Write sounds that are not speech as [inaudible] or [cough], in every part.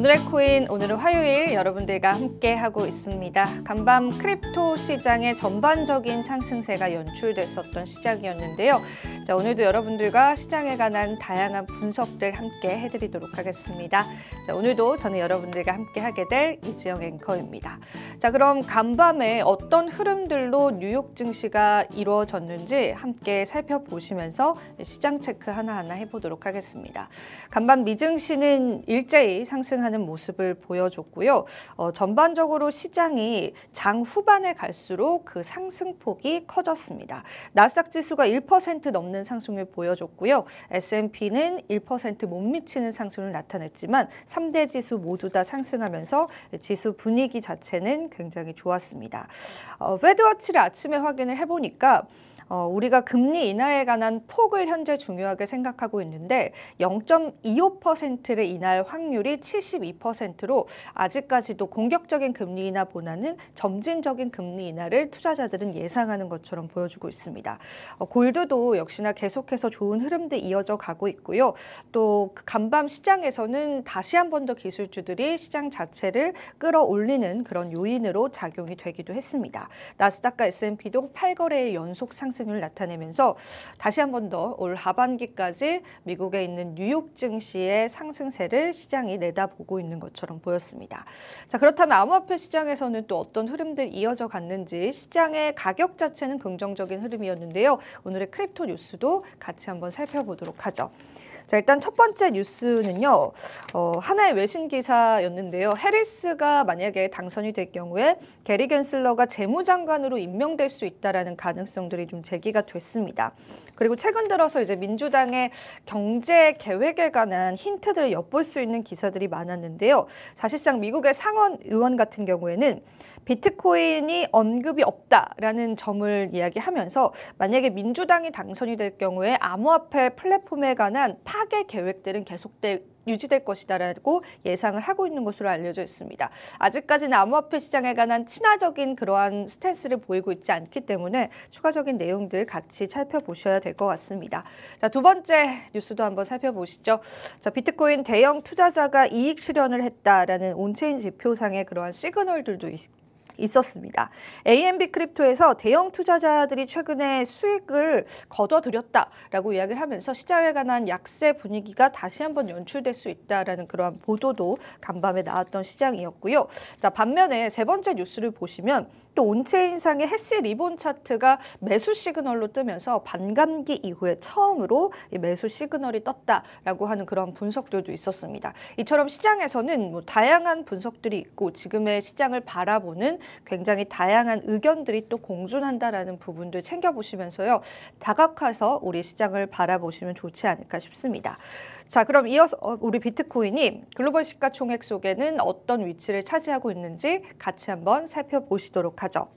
오늘의 코인 오늘은 화요일 여러분들과 함께 하고 있습니다. 간밤 크립토 시장의 전반적인 상승세가 연출됐었던 시작이었는데요. 자, 오늘도 여러분들과 시장에 관한 다양한 분석들 함께 해드리도록 하겠습니다. 자, 오늘도 저는 여러분들과 함께 하게 될 이지영 앵커입니다. 자, 그럼 간밤에 어떤 흐름들로 뉴욕 증시가 이루어졌는지 함께 살펴보시면서 시장 체크 하나하나 해보도록 하겠습니다. 간밤 미증시는 일제히 상승한 하는 모습을 보여줬고요. 어, 전반적으로 시장이 장 후반에 갈수록 그 상승폭이 커졌습니다. 나스닥 지수가 1% 넘는 상승을 보여줬고요. S&P는 1%못 미치는 상승을 나타냈지만 3대 지수 모두 다 상승하면서 지수 분위기 자체는 굉장히 좋았습니다. 어, 페드워치를 아침에 확인을 해보니까 어, 우리가 금리 인하에 관한 폭을 현재 중요하게 생각하고 있는데 0.25%를 인할 확률이 72%로 아직까지도 공격적인 금리 인하보다는 점진적인 금리 인하를 투자자들은 예상하는 것처럼 보여주고 있습니다. 어, 골드도 역시나 계속해서 좋은 흐름도 이어져 가고 있고요. 또 그 간밤 시장에서는 다시 한 번 더 기술주들이 시장 자체를 끌어올리는 그런 요인으로 작용이 되기도 했습니다. 나스닥과 S&P도 8거래의 연속 상승 상승률 나타내면서 다시 한번 더 올 하반기까지 미국에 있는 뉴욕 증시의 상승세를 시장이 내다보고 있는 것처럼 보였습니다. 자 그렇다면 암호화폐 시장에서는 또 어떤 흐름들 이어져 갔는지 시장의 가격 자체는 긍정적인 흐름이었는데요. 오늘의 크립토 뉴스도 같이 한번 살펴보도록 하죠. 자, 일단 첫 번째 뉴스는요. 어, 하나의 외신 기사였는데요. 해리스가 만약에 당선이 될 경우에 게리 겐슬러가 재무장관으로 임명될 수 있다라는 가능성들이 좀 제기가 됐습니다. 그리고 최근 들어서 이제 민주당의 경제 계획에 관한 힌트들을 엿볼 수 있는 기사들이 많았는데요. 사실상 미국의 상원 의원 같은 경우에는 비트코인이 언급이 없다라는 점을 이야기하면서 만약에 민주당이 당선이 될 경우에 암호화폐 플랫폼에 관한 파괴 계획들은 계속될 유지될 것이다라고 예상을 하고 있는 것으로 알려져 있습니다. 아직까지는 암호화폐 시장에 관한 친화적인 그러한 스탠스를 보이고 있지 않기 때문에 추가적인 내용들 같이 살펴보셔야 될 것 같습니다. 자, 두 번째 뉴스도 한번 살펴보시죠. 자, 비트코인 대형 투자자가 이익 실현을 했다라는 온체인 지표상의 그러한 시그널들도 있, 있었습니다. AMB 크립토에서 대형 투자자들이 최근에 수익을 거둬들였다라고 이야기를 하면서 시장에 관한 약세 분위기가 다시 한번 연출될 수 있다라는 그러한 보도도 간밤에 나왔던 시장이었고요. 자 반면에 세 번째 뉴스를 보시면 또 온체인상의 해시 리본 차트가 매수 시그널로 뜨면서 반감기 이후에 처음으로 매수 시그널이 떴다라고 하는 그런 분석들도 있었습니다. 이처럼 시장에서는 뭐 다양한 분석들이 있고 지금의 시장을 바라보는 굉장히 다양한 의견들이 또 공존한다라는 부분들 챙겨보시면서요. 다각화서 우리 시장을 바라보시면 좋지 않을까 싶습니다. 자, 그럼 이어서 어, 우리 비트코인이 글로벌 시가총액 속에는 어떤 위치를 차지하고 있는지 같이 한번 살펴보시도록 하죠.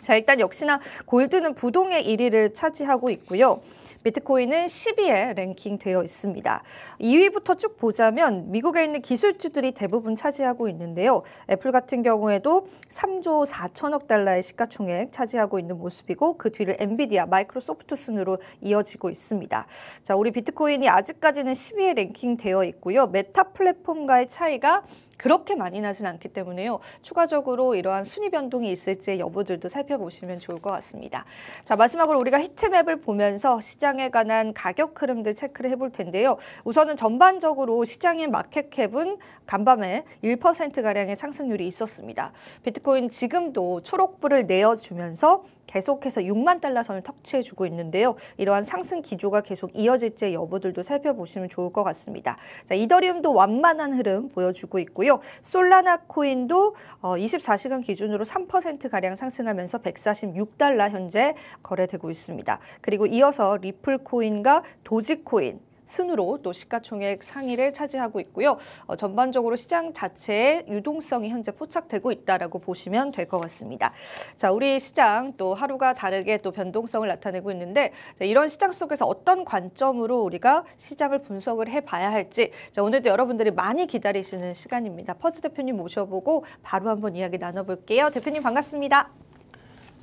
자, 일단 역시나 골드는 부동의 1위를 차지하고 있고요. 비트코인은 10위에 랭킹되어 있습니다. 2위부터 쭉 보자면 미국에 있는 기술주들이 대부분 차지하고 있는데요. 애플 같은 경우에도 3조 4천억 달러의 시가총액 차지하고 있는 모습이고 그 뒤를 엔비디아, 마이크로소프트 순으로 이어지고 있습니다. 자, 우리 비트코인이 아직까지는 10위에 랭킹되어 있고요. 메타 플랫폼과의 차이가 그렇게 많이 나진 않기 때문에요. 추가적으로 이러한 순위 변동이 있을지 여부들도 살펴보시면 좋을 것 같습니다. 자 마지막으로 우리가 히트맵을 보면서 시장에 관한 가격 흐름들 체크를 해볼 텐데요. 우선은 전반적으로 시장의 마켓캡은 간밤에 1%가량의 상승률이 있었습니다. 비트코인 지금도 초록불을 내어주면서 계속해서 6만 달러 선을 터치해주고 있는데요. 이러한 상승 기조가 계속 이어질지 여부들도 살펴보시면 좋을 것 같습니다. 자, 이더리움도 완만한 흐름 보여주고 있고요. 있고 솔라나 코인도 24시간 어, 기준으로 3%가량 상승하면서 146달러 현재 거래되고 있습니다. 그리고 이어서 리플 코인과 도지 코인 순으로 또 시가총액 상위를 차지하고 있고요. 어, 전반적으로 시장 자체의 유동성이 현재 포착되고 있다라고 보시면 될 것 같습니다. 자, 우리 시장 또 하루가 다르게 또 변동성을 나타내고 있는데 자, 이런 시장 속에서 어떤 관점으로 우리가 시장을 분석을 해봐야 할지 자, 오늘도 여러분들이 많이 기다리시는 시간입니다. 퍼즈 대표님 모셔보고 바로 한번 이야기 나눠볼게요. 대표님 반갑습니다.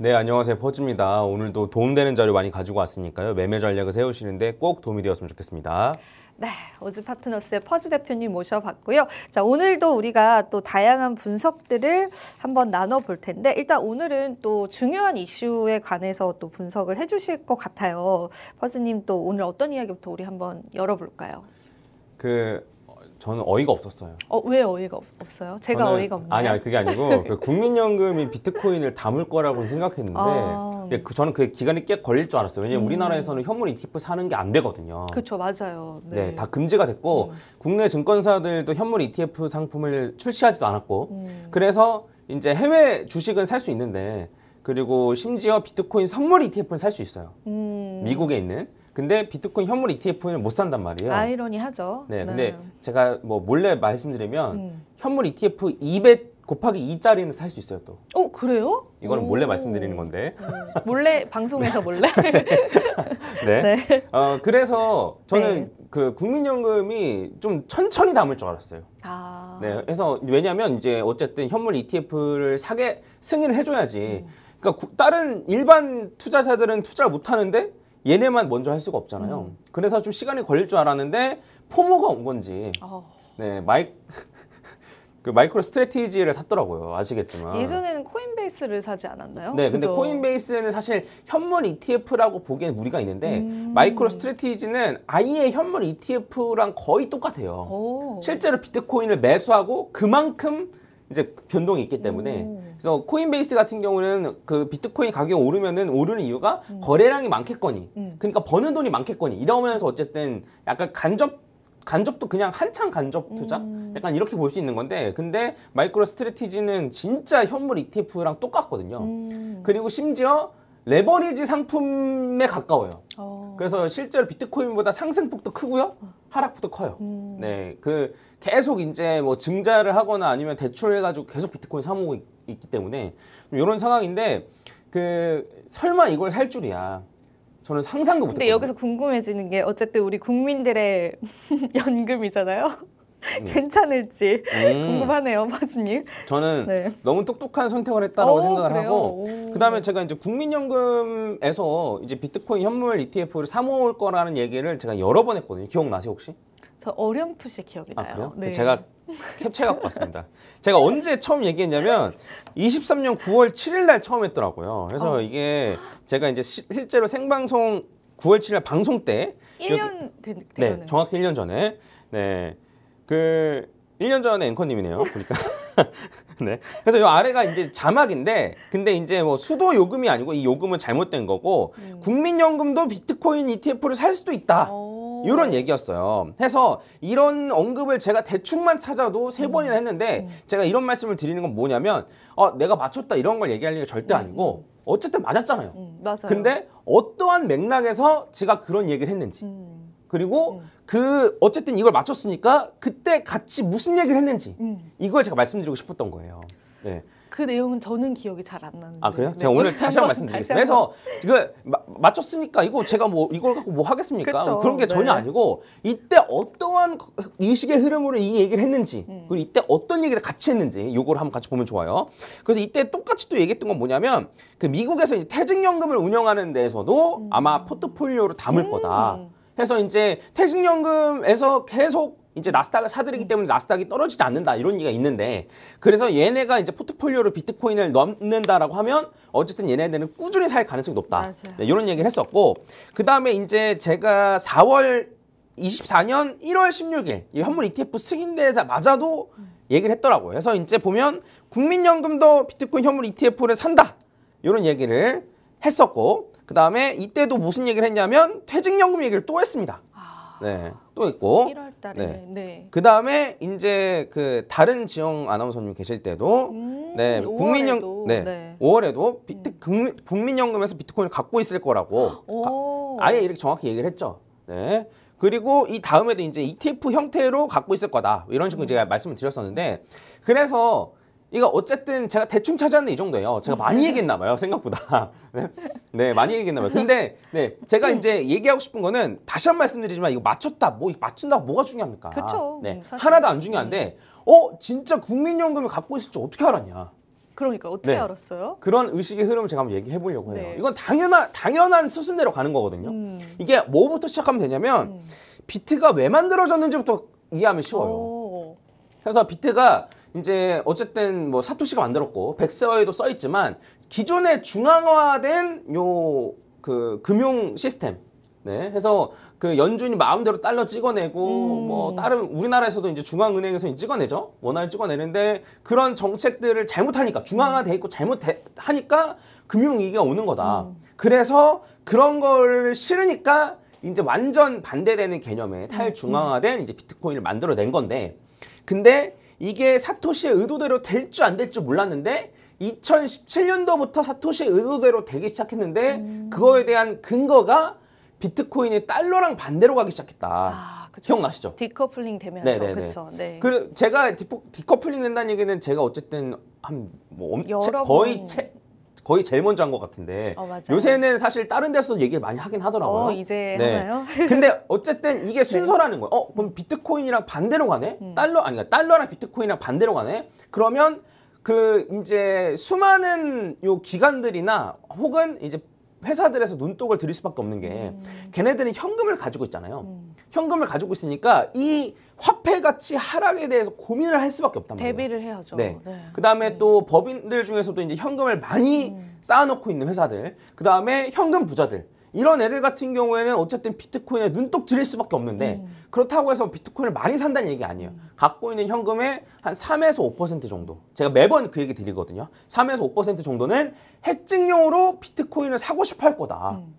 네, 안녕하세요. 퍼즈입니다. 오늘도 도움되는 자료 많이 가지고 왔으니까요. 매매 전략을 세우시는데 꼭 도움이 되었으면 좋겠습니다. 네, 오즈 파트너스의 퍼즈 대표님 모셔봤고요. 자, 오늘도 우리가 또 다양한 분석들을 한번 나눠볼 텐데 일단 오늘은 또 중요한 이슈에 관해서 또 분석을 해주실 것 같아요. 퍼즈님 또 오늘 어떤 이야기부터 우리 한번 열어볼까요? 그 저는 어이가 없었어요. 어, 왜 어이가 없, 어요 제가 저는, 어이가 없나요? 아니, 아니 그게 아니고 [laughs] 그 국민연금이 비트코인을 담을 거라고 생각했는데 아... 그, 저는 그 기간이 꽤 걸릴 줄 알았어요. 왜냐면 음. 우리나라에서는 현물 ETF 사는 게 안 되거든요. 그렇죠, 맞아요. 네. 네. 다 금지가 됐고 음. 국내 증권사들도 현물 ETF 상품을 출시하지도 않았고 음. 그래서 이제 해외 주식은 살 수 있는데 그리고 심지어 비트코인 선물 ETF는 살 수 있어요. 음. 미국에 있는. 근데 비트코인 현물 ETF는 못 산단 말이에요. 아이러니하죠. 네, 네. 근데 네. 제가 뭐 몰래 말씀드리면 음. 현물 ETF 200 곱하기 2짜리는 살 수 있어요 또. 어 그래요? 이거는 몰래 말씀드리는 건데. 네. 몰래 방송에서 몰래. [laughs] 네. 네. 어 그래서 저는 네. 그 국민연금이 좀 천천히 담을 줄 알았어요. 아. 네. 그래서 왜냐하면 이제 어쨌든 현물 ETF를 사게 승인을 해줘야지. 음. 그러니까 구, 다른 일반 투자자들은 투자를 못 하는데 얘네만 먼저 할 수가 없잖아요. 음. 그래서 좀 시간이 걸릴 줄 알았는데 포모가 온 건지 어. 네 마이 [laughs] 그 마이크로 스트레티지를 샀더라고요. 아시겠지만 예전에는 코인베이스를 사지 않았나요? 네, 근데 그죠? 코인베이스는 사실 현물 ETF라고 보기엔 무리가 있는데 음. 마이크로 스트레티지는 아예 현물 ETF랑 거의 똑같아요. 오. 실제로 비트코인을 매수하고 그만큼 이제 변동이 있기 때문에 오. 음. 그래서 코인베이스 같은 경우는 그 비트코인 가격이 오르면은 오르는 이유가 음. 거래량이 많겠거니 음. 그러니까 버는 돈이 많겠거니 이러면서 어쨌든 약간 간접 간접도 그냥 한창 간접 투자? 음. 약간 이렇게 볼 수 있는 건데 근데 마이크로 스트레티지는 진짜 현물 ETF랑 똑같거든요. 음. 그리고 심지어 레버리지 상품에 가까워요. 어. 그래서 실제로 비트코인보다 상승폭도 크고요. 어. 하락부터 커요. 음. 네, 그 계속 이제 뭐 증자를 하거나 아니면 대출해가지고 계속 비트코인 사모고 있, 기 때문에 이런 상황인데 그 설마 이걸 살 줄이야. 저는 상상도 못했어요. 근데 여기서 궁금해지는 게 어쨌든 우리 국민들의 [laughs] 연금이잖아요. 음. 괜찮을지 음. 궁금하네요, 바주님. 저는 네. 너무 똑똑한 선택을 했다고 생각을 그래요? 하고, 그다음에 제가 이제 국민연금에서 이제 비트코인 현물 ETF를 사 모을 거라는 얘기를 제가 여러 번 했거든요. 기억나세요 혹시? 저 어렴풋이 기억이 아, 나요. 그래요? 네. 제가 캡처해 갖고 왔습니다. 제가 언제 처음 얘기했냐면 23년 9월 7일 날 처음 했더라고요. 그래서 어. 이게 제가 이제 시, 실제로 생방송 9월 7일 방송 때 1년 된, 네, 정확히 1년 전에 네. 그 1년 전에 앵커님이네요. 보니까. [laughs] 네. 그래서 이 아래가 이제 자막인데, 근데 이제 뭐 수도 요금이 아니고 이 요금은 잘못된 거고, 음. 국민연금도 비트코인 ETF를 살 수도 있다. 오. 이런 얘기였어요. 해서 이런 언급을 제가 대충만 찾아도 세 음. 번이나 했는데, 음. 제가 이런 말씀을 드리는 건 뭐냐면, 어, 내가 맞췄다 이런 걸 얘기할 일이 절대 음. 아니고, 어쨌든 맞았잖아요. 음, 맞아요. 근데 어떠한 맥락에서 제가 그런 얘기를 했는지. 음. 그리고 음. 그 어쨌든 이걸 맞췄으니까 그때 같이 무슨 얘기를 했는지 음. 이걸 제가 말씀드리고 싶었던 거예요. 네. 그 내용은 저는 기억이 잘 안 나는데. 아 그래요? 제가 오늘 다시 한번 말씀드리겠습니다. 그래서 지금 그 맞췄으니까 이거 제가 뭐 이걸 갖고 뭐 하겠습니까? 그쵸, 그런 게 네. 전혀 아니고 이때 어떠한 의식의 흐름으로 이 얘기를 했는지 음. 그리고 이때 어떤 얘기를 같이 했는지 이걸 한번 같이 보면 좋아요. 그래서 이때 똑같이 또 얘기했던 건 뭐냐면 그 미국에서 이제 퇴직연금을 운영하는 데에서도 음. 아마 포트폴리오로 담을 음. 거다. 해서 이제 퇴직연금에서 계속 이제 나스닥을 사들이기 음. 때문에 나스닥이 떨어지지 않는다 이런 얘기가 있는데 그래서 얘네가 이제 포트폴리오로 비트코인을 넘는다라고 하면 어쨌든 얘네들은 꾸준히 살 가능성이 높다 네, 이런 얘기를 했었고 그 다음에 이제 제가 4월 24년 1월 16일 이 현물 ETF 승인대에서 맞아도 얘기를 했더라고요. 그래서 이제 보면 국민연금도 비트코인 현물 ETF를 산다 이런 얘기를 했었고 그 다음에 이때도 무슨 얘기를 했냐면 퇴직연금 얘기를 또 했습니다. 아, 네, 또 있고. 1월달에. 네. 네. 그 다음에 이제 그 다른 지형 아나운서님 계실 때도 음, 네 국민연 네. 네 5월에도 비트 음. 국민연금에서 비트코인을 갖고 있을 거라고 가, 아예 이렇게 정확히 얘기를 했죠. 네. 그리고 이 다음에도 이제 ETF 형태로 갖고 있을 거다 이런 식으로 음. 제가 말씀을 드렸었는데 그래서 이거 어쨌든 제가 대충 찾았는데 이 정도예요. 제가 어, 많이 네. 얘기했나 봐요. 생각보다. [laughs] 네, 네 많이 얘기했나 봐요. 근데 네, 제가 음. 이제 얘기하고 싶은 거는 다시 한번 말씀드리지만 이거 맞췄다, 뭐 맞춘다 고 뭐가 중요합니까? 그렇죠. 네, 음, 하나도 안 중요한데 음. 어 진짜 국민연금을 갖고 있을 지 어떻게 알았냐? 그러니까 어떻게 네. 알았어요? 그런 의식의 흐름을 제가 한번 얘기해 보려고 해요. 네. 이건 당연한 당연한 수순대로 가는 거거든요. 음. 이게 뭐부터 시작하면 되냐면 음. 비트가 왜 만들어졌는지부터 이해하면 쉬워요. 오. 그래서 비트가 이제 어쨌든 뭐 사토시가 만들었고 백서에도 써 있지만 기존에 중앙화된 요 그 금융 시스템 네, 해서 그 연준이 마음대로 달러 찍어내고 음. 뭐 다른 우리나라에서도 이제 중앙은행에서 찍어내죠 원화를 찍어내는데 그런 정책들을 잘못하니까 중앙화돼 있고 잘못하니까 금융 위기가 오는 거다. 음. 그래서 그런 걸 싫으니까 이제 완전 반대되는 개념의 탈중앙화된 음. 이제 비트코인을 만들어낸 건데 근데 이게 사토시의 의도대로 될지 안 될지 몰랐는데 2017년도부터 사토시의 의도대로 되기 시작했는데 음. 그거에 대한 근거가 비트코인이 달러랑 반대로 가기 시작했다. 아, 기억나시죠? 디커플링 되면서 네네네. 그렇죠. 네. 그 제가 디커플링 된다는 얘기는 제가 어쨌든 한뭐 엄, 거의 채, 거의 제일 먼저 한 것 같은데 어, 요새는 사실 다른 데서도 얘기를 많이 하긴 하더라고요. 어, 이제 네. 하나요? [laughs] 근데 어쨌든 이게 네. 순서라는 거예요. 어 그럼 비트코인이랑 반대로 가네? 음. 달러 아니가 그러니까 달러랑 비트코인이랑 반대로 가네? 그러면 그 이제 수많은 요 기관들이나 혹은 이제 회사들에서 눈독을 들일 수밖에 없는 게 음. 걔네들은 현금을 가지고 있잖아요. 음. 현금을 가지고 있으니까 이 화폐 가치 하락에 대해서 고민을 할 수밖에 없단 말이에요. 대비를 해야죠. 네. 네. 그다음에 네. 또 법인들 중에서도 이제 현금을 많이 음. 쌓아놓고 있는 회사들, 그다음에 현금 부자들. 이런 애들 같은 경우에는 어쨌든 비트코인에 눈독 들일 수밖에 없는데 음. 그렇다고 해서 비트코인을 많이 산다는 얘기 아니에요. 음. 갖고 있는 현금의 한 3에서 5% 정도. 제가 매번 그 얘기 드리거든요. 3에서 5% 정도는 해증용으로 비트코인을 사고 싶어 할 거다. 음.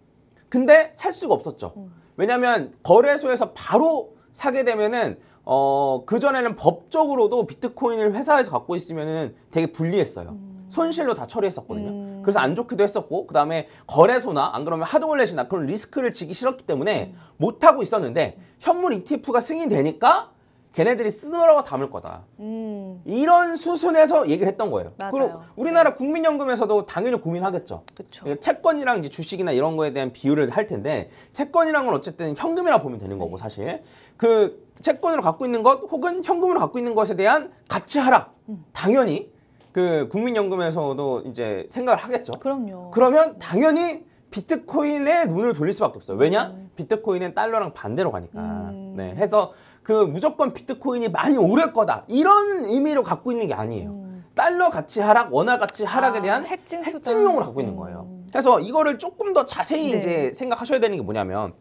근데 살 수가 없었죠. 음. 왜냐하면 거래소에서 바로 사게 되면은 어, 그전에는 법적으로도 비트코인을 회사에서 갖고 있으면은 되게 불리했어요. 음. 손실로 다 처리했었거든요. 음. 그래서 안 좋기도 했었고 그다음에 거래소나 안 그러면 하드월렛이나 그런 리스크를 지기 싫었기 때문에 못 하고 있었는데 현물 ETF가 승인되니까 걔네들이 쓰느라고 담을 거다. 음. 이런 수순에서 얘기를 했던 거예요. 맞아요. 그리고 우리나라 네. 국민연금에서도 당연히 고민하겠죠. 그쵸. 그러니까 채권이랑 이제 주식이나 이런 거에 대한 비율을 할 텐데 채권이란 건 어쨌든 현금이라 보면 되는 거고 네. 사실 그 채권으로 갖고 있는 것 혹은 현금으로 갖고 있는 것에 대한 가치 하락 음. 당연히 그 국민연금에서도 이제 생각을 하겠죠. 그럼요. 그러면 당연히 비트코인에 눈을 돌릴 수밖에 없어요. 왜냐? 음. 비트코인은 달러랑 반대로 가니까. 음. 네. 해서 그 무조건 비트코인이 많이 오를 거다. 이런 의미로 갖고 있는 게 아니에요. 음. 달러 가치 하락, 원화 가치 하락에 아, 대한 핵징 핵징용을 갖고 있는 거예요. 그래서 음. 이거를 조금 더 자세히 네. 이제 생각하셔야 되는 게 뭐냐면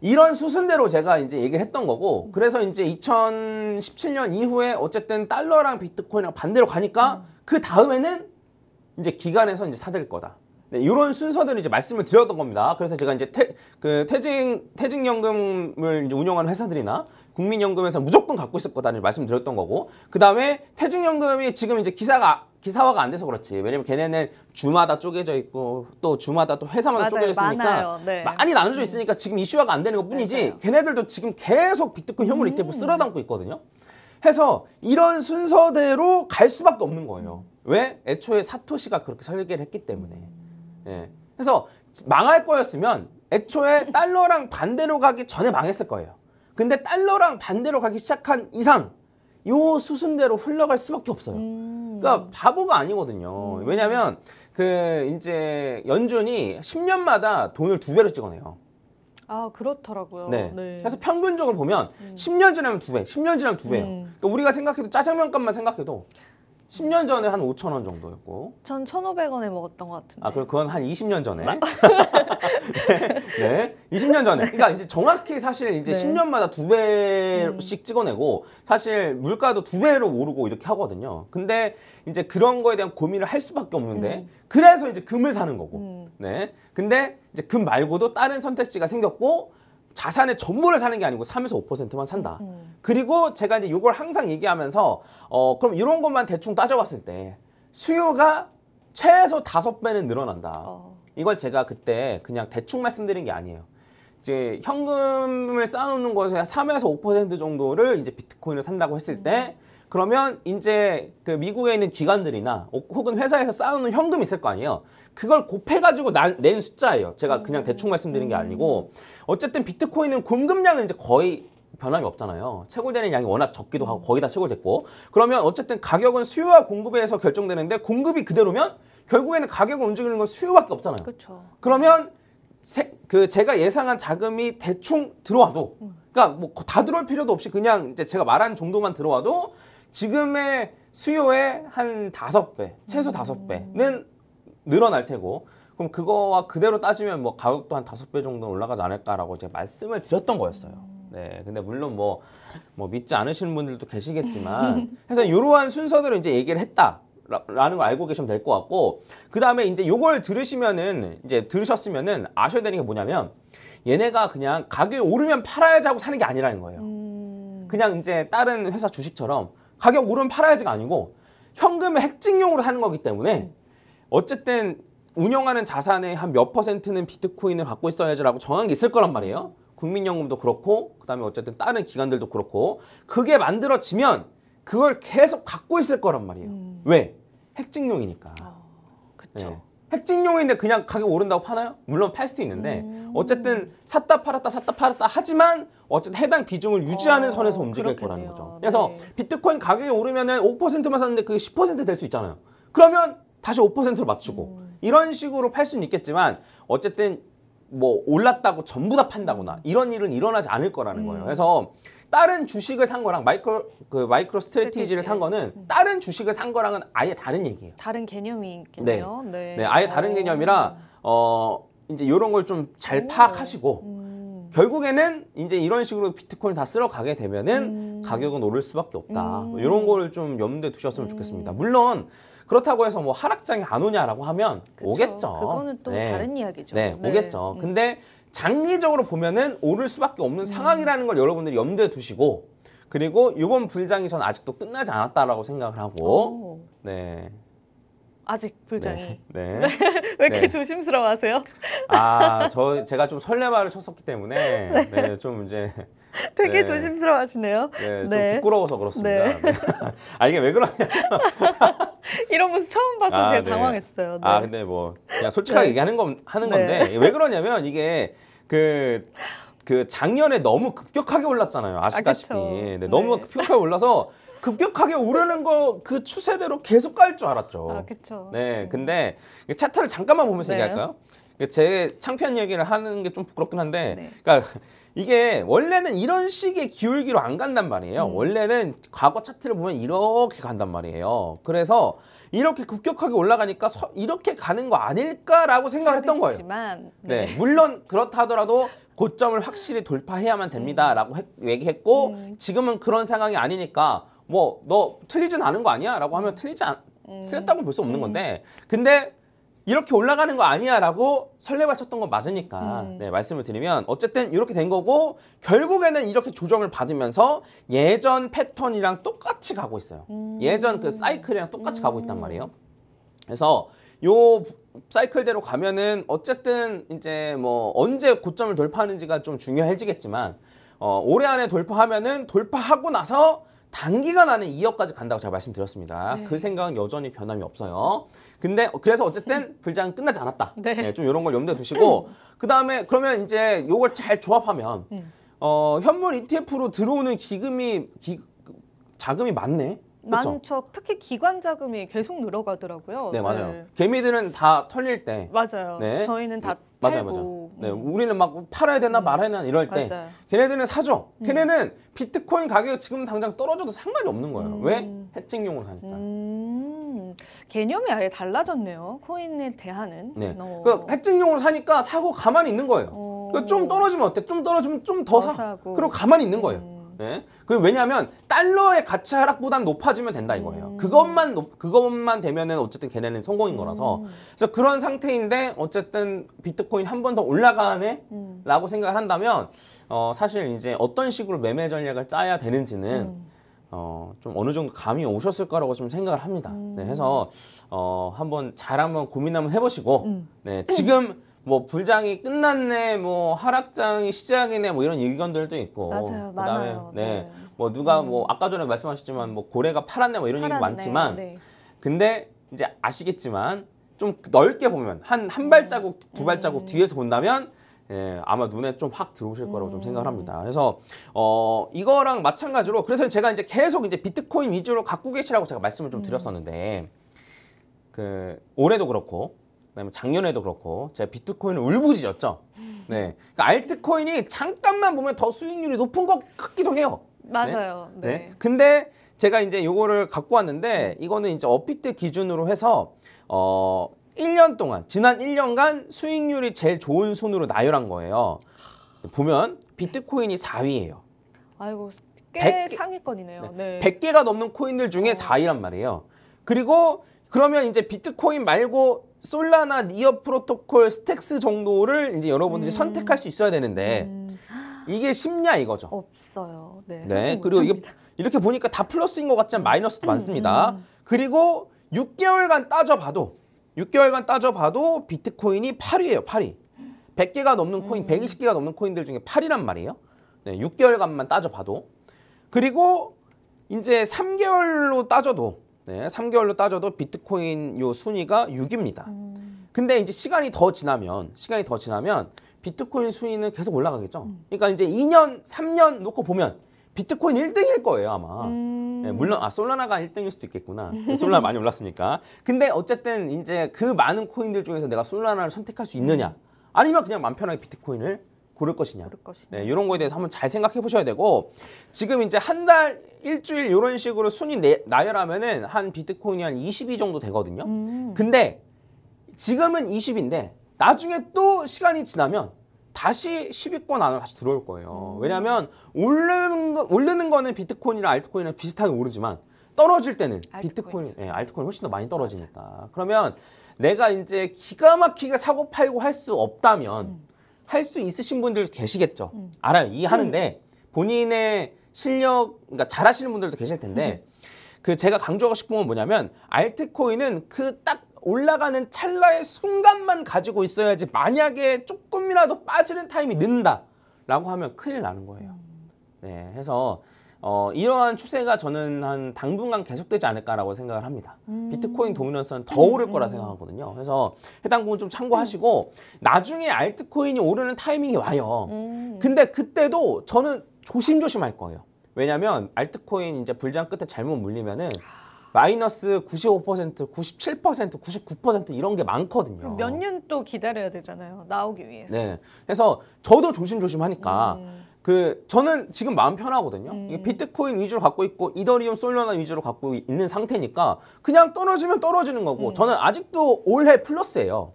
이런 수순대로 제가 이제 얘기를 했던 거고 그래서 이제 2017년 이후에 어쨌든 달러랑 비트코인이랑 반대로 가니까 음. 그 다음에는 이제 기관에서 이제 사들 거다. 네, 이런 순서대로 이제 말씀을 드렸던 겁니다. 그래서 제가 이제 태, 그 퇴직 퇴직연금을 이제 운영하는 회사들이나 국민연금에서 무조건 갖고 있을 거다 이 말씀드렸던 거고 그 다음에 퇴직연금이 지금 이제 기사가 기사화가 안 돼서 그렇지. 왜냐면 걔네는 주마다 쪼개져 있고 또 주마다 또 회사마다 맞아요. 쪼개져 있으니까 네. 많이 나눠져 음. 있으니까 지금 이슈화가 안 되는 것뿐이지 맞 걔네들도 지금 계속 비트코인 혐오를 뭐 음. 이때 쓸어담고 있거든요. 해서 이런 순서대로 갈 수밖에 없는 거예요. 왜? 애초에 사토시가 그렇게 설계를 했기 때문에. 예. 그래서 망할 거였으면 애초에 달러랑 반대로 가기 전에 망했을 거예요. 근데 달러랑 반대로 가기 시작한 이상 요 수순대로 흘러갈 수밖에 없어요. 음. 그러니까 음. 바보가 아니거든요. 음. 왜냐면 그 이제 연준이 10년마다 돈을 두 배로 찍어내요. 아 그렇더라고요. 네. 네. 그래서 평균적으로 보면 음. 10년 지나면 두 배, 10년 지나면 두 배예요. 음. 그러니까 우리가 생각해도 짜장면 값만 생각해도 10년 전에 한 5천 원 정도였고. 전 1,500원에 먹었던 것 같은데. 아, 그럼 그건 한 20년 전에. [laughs] 네, 네. 20년 전에. 그러니까 이제 정확히 사실 이제 네. 10년마다 두 배씩 음. 찍어내고 사실 물가도 두 배로 오르고 이렇게 하거든요. 근데 이제 그런 거에 대한 고민을 할 수밖에 없는데 음. 그래서 이제 금을 사는 거고. 음. 네. 근데 이제 금 말고도 다른 선택지가 생겼고 자산의 전부를 사는 게 아니고 3에서 5%만 산다. 음, 음. 그리고 제가 이제 이걸 항상 얘기하면서 어 그럼 이런 것만 대충 따져봤을 때 수요가 최소 다섯 배는 늘어난다. 어. 이걸 제가 그때 그냥 대충 말씀드린 게 아니에요. 이제 현금을 쌓아놓는 것에 3에서 5% 정도를 이제 비트코인을 산다고 했을 때 음. 그러면 이제 그 미국에 있는 기관들이나 혹은 회사에서 쌓아놓은 현금이 있을 거 아니에요. 그걸 곱해가지고 난, 낸 숫자예요. 제가 그냥 음. 대충 말씀드린 게 음. 아니고 어쨌든 비트코인은 공급량은 이제 거의 변함이 없잖아요. 채굴되는 양이 워낙 적기도 하고 거의 다 채굴됐고 그러면 어쨌든 가격은 수요와 공급에 의해서 결정되는데 공급이 그대로면 결국에는 가격을 움직이는 건 수요밖에 없잖아요. 그쵸. 그렇죠. 그러면 세, 그 제가 예상한 자금이 대충 들어와도 음. 그러니까 뭐 다 들어올 필요도 없이 그냥 이제 제가 말한 정도만 들어와도 지금의 수요의 한 다섯 배, 최소 음. 다섯 배는 늘어날 테고 그럼 그거와 그대로 따지면 뭐 가격도 한 다섯 배 정도 올라가지 않을까라고 제가 말씀을 드렸던 거였어요. 음. 네, 근데 물론 뭐, 뭐 믿지 않으시는 분들도 계시겠지만, 그래서 [laughs] 이러한 순서대로 이제 얘기를 했다. 라는 걸 알고 계시면 될 것 같고 그 다음에 이제 요걸 들으시면은 이제 들으셨으면은 아셔야 되는 게 뭐냐면 얘네가 그냥 가격이 오르면 팔아야지 하고 사는 게 아니라는 거예요 음. 그냥 이제 다른 회사 주식처럼 가격 오르면 팔아야지가 아니고 현금을 핵징용으로하는 거기 때문에 어쨌든 운영하는 자산의 한 몇 퍼센트는 비트코인을 갖고 있어야지라고 정한 게 있을 거란 말이에요. 국민연금도 그렇고 그다음에 어쨌든 다른 기관들도 그렇고 그게 만들어지면 그걸 계속 갖고 있을 거란 말이에요. 음. 왜? 핵징용이니까 아, 그렇죠. 네. 핵징용인데 그냥 가격 오른다고 파나요? 물론 팔 수도 있는데 음. 어쨌든 샀다 팔았다 샀다 팔았다 하지만 어쨌든 해당 비중을 유지하는 어, 선에서 움직일 그렇겠네요. 거라는 거죠. 네. 그래서 네. 비트코인 가격이 오르면 5%만 샀는데 그게 10%될 수 있잖아요. 그러면 다시 5%로 맞추고 음. 이런 식으로 팔 수는 있겠지만 어쨌든 뭐 올랐다고 전부 다 판다거나 이런 일은 일어나지 않을 거라는 음. 거예요. 그래서 다른 주식을 산 거랑 마이크로 그 마이크로 스트레티지를 산 거는 음. 다른 주식을 산 거랑은 아예 다른 얘기예요. 다른 개념이겠네요. 네. 네. 네 아예 다른 개념이라 어 이제 요런걸 좀 잘 파악하시고 음. 결국에는 이제 이런 식으로 비트코인 다 쓸어 가게 되면은 음. 가격은 오를 수밖에 없다. 음. 뭐 요런 거를 좀 염두에 두셨으면 좋겠습니다. 음. 물론 그렇다고 해서 뭐 하락장이 안 오냐라고 하면 그쵸. 오겠죠. 그거는 또 네. 다른 이야기죠. 네, 네. 오겠죠. 음. 근데 장기적으로 보면은 오를 수밖에 없는 음. 상황이라는 걸 여러분들이 염두에 두시고 그리고 이번 불장이 전 아직도 끝나지 않았다라고 생각을 하고 오. 네. 아직 불장이. 네. [laughs] 네. 왜 이렇게 네. 조심스러워하세요? 아, 저 제가 좀 설레발을 쳤었기 때문에 네. 네, 좀 이제 [laughs] 되게 네. 조심스러워하시네요. 네, 좀 네. 부끄러워서 그렇습니다. 네. [laughs] 아 이게 왜 그러냐? [laughs] 이런 모습 처음 봐서 아, 제가 네. 당황했어요. 아, 네. 아 근데 뭐 그냥 솔직하게 네. 얘기하는 건 하는 네. 건데 왜 그러냐면 이게 그. 그 작년에 너무 급격하게 올랐잖아요. 아, 아시다시피. 아, 네, 너무 네. 급격하게 올라서 급격하게 오르는 거 그 추세대로 계속 갈 줄 알았죠. 아, 그렇 네, 음. 근데 차트를 잠깐만 보면서 네. 얘기할까요? 제 창피한 얘기를 하는 게 좀 부끄럽긴 한데, 네. 그러니까 이게 원래는 이런 식의 기울기로 안 간단 말이에요. 음. 원래는 과거 차트를 보면 이렇게 간단 말이에요. 그래서 이렇게 급격하게 올라가니까 서, 이렇게 가는 거 아닐까라고 생각을 했던 거예요. 네. 네. 물론 그렇다 하더라도 고점을 확실히 돌파해야만 됩니다라고 음. 얘기했고 음. 지금은 그런 상황이 아니니까 뭐 너 틀리진 않은 거 아니야? 라고 하면 음. 틀리지 않, 음. 틀렸다고 볼 수 없는 음. 건데 근데 이렇게 올라가는 거 아니야라고 설레발쳤던 거 맞으니까 음. 네, 말씀을 드리면 어쨌든 이렇게 된 거고 결국에는 이렇게 조정을 받으면서 예전 패턴이랑 똑같이 가고 있어요. 음. 예전 그 사이클이랑 똑같이 음. 가고 있단 음. 말이에요. 그래서 요 사이클대로 가면은 어쨌든 이제 뭐 언제 고점을 돌파하는지가 좀 중요해지겠지만 어, 올해 안에 돌파하면은 돌파하고 나서 단기간 안에 2억까지 간다고 제가 말씀드렸습니다. 네. 그 생각은 여전히 변함이 없어요. 근데 그래서 어쨌든 [laughs] 불장은 끝나지 않았다. 네. 네, 좀 이런 걸 염두에 두시고 [laughs] 그다음에 그러면 이제 요걸 잘 조합하면 네. 어, 현물 ETF로 들어오는 기금이 기, 자금이 많네. 많죠. 특히 기관 자금이 계속 늘어가더라고요. 네, 맞아요. 네. 개미들은 다 털릴 때. 맞아요. 네. 저희는 다 네. 맞아요, 맞아요. 네, 음. 우리는 막 팔아야 되나 음. 말아야 되나 이럴 때 맞아요. 걔네들은 사죠. 음. 걔네는 비트코인 가격이 지금 당장 떨어져도 상관이 없는 거예요. 음. 왜? 해칭용으로 사니까 음. 개념이 아예 달라졌네요. 코인에 대한은. 네. 어. 그러니까 해증용으로 사니까 사고 가만히 있는 거예요. 어. 그러니까 좀 떨어지면 어때? 좀 떨어지면 좀 더 사. 고 그리고 가만히 있는 거예요. 음. 예? 네? 그 왜냐하면 달러의 가치 하락보단 높아지면 된다 이거예요. 음. 그것만 높, 그것만 되면은 어쨌든 걔네는 성공인 거라서 음. 그래서 그런 상태인데 어쨌든 비트코인 한 번 더 올라가네라고 음. 생각을 한다면 어, 사실 이제 어떤 식으로 매매 전략을 짜야 되는지는 음. 어, 좀 어느 정도 감이 오셨을 거라고 좀 생각을 합니다. 네, 음. 네, 해서 어, 한번 잘 한번 고민 한번 해보시고 음. 네, 지금 뭐 불장이 끝났네, 뭐 하락장이 시작이네, 뭐 이런 의견들도 있고. 맞아요, 그다음에 많아요. 네, 네. 뭐 누가 음. 뭐 아까 전에 말씀하셨지만 뭐 고래가 팔았네, 뭐 이런 얘기 많지만, 네. 근데 이제 아시겠지만 좀 넓게 보면 한한 한 발자국, 네. 두 발자국 음. 뒤에서 본다면. 예, 아마 눈에 좀 확 들어오실 거라고 음. 좀 생각을 합니다. 그래서 어 이거랑 마찬가지로 그래서 제가 이제 계속 이제 비트코인 위주로 갖고 계시라고 제가 말씀을 좀 음. 드렸었는데 그 올해도 그렇고 그다음에 작년에도 그렇고 제가 비트코인을 울부짖었죠. 네, 그러니까 알트코인이 잠깐만 보면 더 수익률이 높은 것 같기도 해요. 네? 맞아요. 네. 네. 네. 근데 제가 이제 요거를 갖고 왔는데 이거는 이제 어피트 기준으로 해서 어 1년 동안 지난 1년간 수익률이 제일 좋은 순으로 나열한 거예요. 보면 비트코인이 4위예요. 아이고 꽤 100개, 상위권이네요. 네. 100개가 넘는 코인들 중에 4위란 어. 말이에요. 그리고 그러면 이제 비트코인 말고 솔라나 니어 프로토콜 스택스 정도를 이제 여러분들이 음. 선택할 수 있어야 되는데 음. 이게 쉽냐 이거죠. 없어요. 네. 네. 그리고 이게 이렇게 보니까 다 플러스인 것 같지만 마이너스도 음, 많습니다. 음, 음. 그리고 6개월간 따져봐도 6개월간 따져봐도 비트코인이 8위예요. 8위. 100개가 넘는 코인, 120개가 넘는 코인들 중에 8위란 말이에요. 네, 6개월간만 따져봐도. 그리고 이제 3개월로 따져도 네, 3개월로 따져도 비트코인 요 순위가 6입니다. 음. 근데 이제 시간이 더 지나면 시간이 더 지나면 비트코인 순위는 계속 올라가겠죠. 음. 그러니까 이제 2년, 3년 놓고 보면 비트코인 1등일 거예요, 아마. 음. 네, 물론 아 솔라나가 1등일 수도 있겠구나. 네, 솔라나 많이 올랐으니까. 근데 어쨌든 이제 그 많은 코인들 중에서 내가 솔라나를 선택할 수 있느냐? 아니면 그냥 맘 편하게 비트코인을 고를 것이냐. 고를 것이냐. 네, 이런 거에 대해서 한번 잘 생각해 보셔야 되고 지금 이제 한달 일주일 이런 식으로 순위 내, 나열하면은 한 비트코인이 한 20이 정도 되거든요. 음. 근데 지금은 20인데 나중에 또 시간이 지나면 다시 10위권 안으로 다시 들어올 거예요. 음. 왜냐하면 오르는, 거, 오르는 거는 비트코인이나 알트코인이나 비슷하게 오르지만 떨어질 때는 비트코인, 예, 알트코인 훨씬 더 많이 떨어지니까. 맞아. 그러면 내가 이제 기가 막히게 사고 팔고 할 수 없다면 음. 할수 있으신 분들 계시겠죠. 음. 알아요. 이해하는데 음. 본인의 실력, 그러니까 잘하시는 분들도 계실 텐데 음. 그 제가 강조하고 싶은 건 뭐냐면 알트코인은 그 딱 올라가는 찰나의 순간만 가지고 있어야지 만약에 조금이라도 빠지는 타임이 는다라고 하면 큰일 나는 거예요. 음. 네, 해서 어, 이러한 추세가 저는 한 당분간 계속되지 않을까라고 생각을 합니다. 음. 비트코인 도미넌스는 더 오를 거라 생각하거든요. 그래서 해당 부분 좀 참고하시고 나중에 알트코인이 오르는 타이밍이 와요. 음. 근데 그때도 저는 조심조심 할 거예요. 왜냐면 하 알트코인 이제 불장 끝에 잘못 물리면은 마이너스 95%, 97%, 99% 이런 게 많거든요. 몇 년 또 기다려야 되잖아요. 나오기 위해서. 네. 그래서 저도 조심조심 하니까 음. 그 저는 지금 마음 편하거든요. 음. 비트코인 위주로 갖고 있고 이더리움, 솔라나 위주로 갖고 있는 상태니까 그냥 떨어지면 떨어지는 거고 음. 저는 아직도 올해 플러스예요.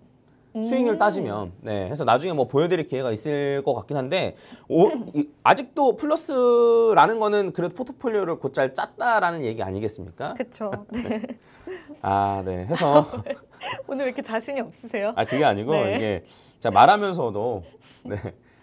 음. 수익률 따지면 네 해서 나중에 뭐 보여드릴 기회가 있을 것 같긴 한데 오, [laughs] 이, 아직도 플러스라는 거는 그래도 포트폴리오를 곧잘 짰다라는 얘기 아니겠습니까? 그렇죠. [laughs] 아, 네. 해서 [laughs] 오늘 왜 이렇게 자신이 없으세요? 아, 그게 아니고 네. 이게 자 말하면서도 네.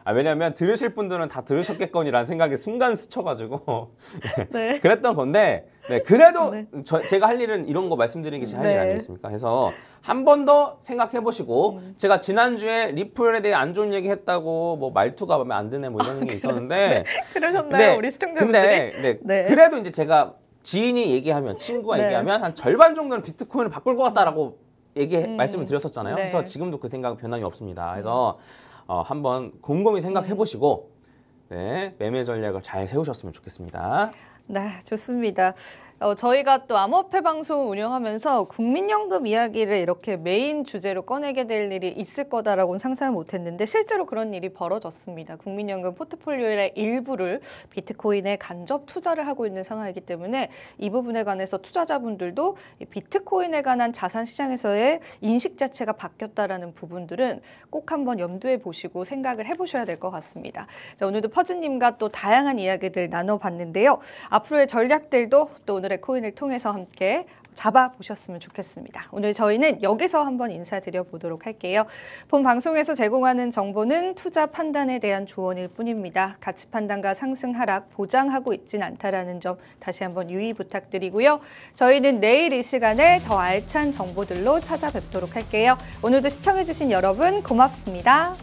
아, 왜냐면 들으실 분들은 다 들으셨겠거니라는 생각이 순간 스쳐가지고 [laughs] 네. [laughs] 그랬던 건데 네, 그래도 네. 저, 제가 할 일은 이런 거 말씀드리는 게 제할 네. 일 아니겠습니까? 해서 한 번 더 생각해 보시고 음. 제가 지난주에 리플에 대해 안 좋은 얘기 했다고 뭐 말투가 마음에 안 드네 뭐 이런 아, 게 그래, 있었는데 [laughs] 네. 그러셨나요? 네, 우리 시청자분들 네. 근 그래도 이제 제가 지인이 얘기하면 친구가 네. 얘기하면 한 절반 정도는 비트코인을 바꿀 것 같다라고 얘기 음. 말씀을 드렸었잖아요. 네. 그래서 지금도 그 생각은 변함이 없습니다. 그래서 음. 어, 한번 곰곰이 생각해 보시고 네, 매매 전략을 잘 세우셨으면 좋겠습니다. 네, 좋습니다. 어, 저희가 또 암호화폐 방송 운영하면서 국민연금 이야기를 이렇게 메인 주제로 꺼내게 될 일이 있을 거다라고는 상상을 못했는데 실제로 그런 일이 벌어졌습니다. 국민연금 포트폴리오의 일부를 비트코인에 간접 투자를 하고 있는 상황이기 때문에 이 부분에 관해서 투자자분들도 비트코인에 관한 자산 시장에서의 인식 자체가 바뀌었다라는 부분들은 꼭 한번 염두에 보시고 생각을 해보셔야 될 것 같습니다. 자, 오늘도 퍼즈님과 또 다양한 이야기들 나눠봤는데요. 앞으로의 전략들도 또 오늘 오늘의 코인을 통해서 함께 잡아보셨으면 좋겠습니다. 오늘 저희는 여기서 한번 인사드려 보도록 할게요. 본 방송에서 제공하는 정보는 투자 판단에 대한 조언일 뿐입니다. 가치 판단과 상승 하락 보장하고 있진 않다라는 점 다시 한번 유의 부탁드리고요. 저희는 내일 이 시간에 더 알찬 정보들로 찾아뵙도록 할게요. 오늘도 시청해주신 여러분 고맙습니다.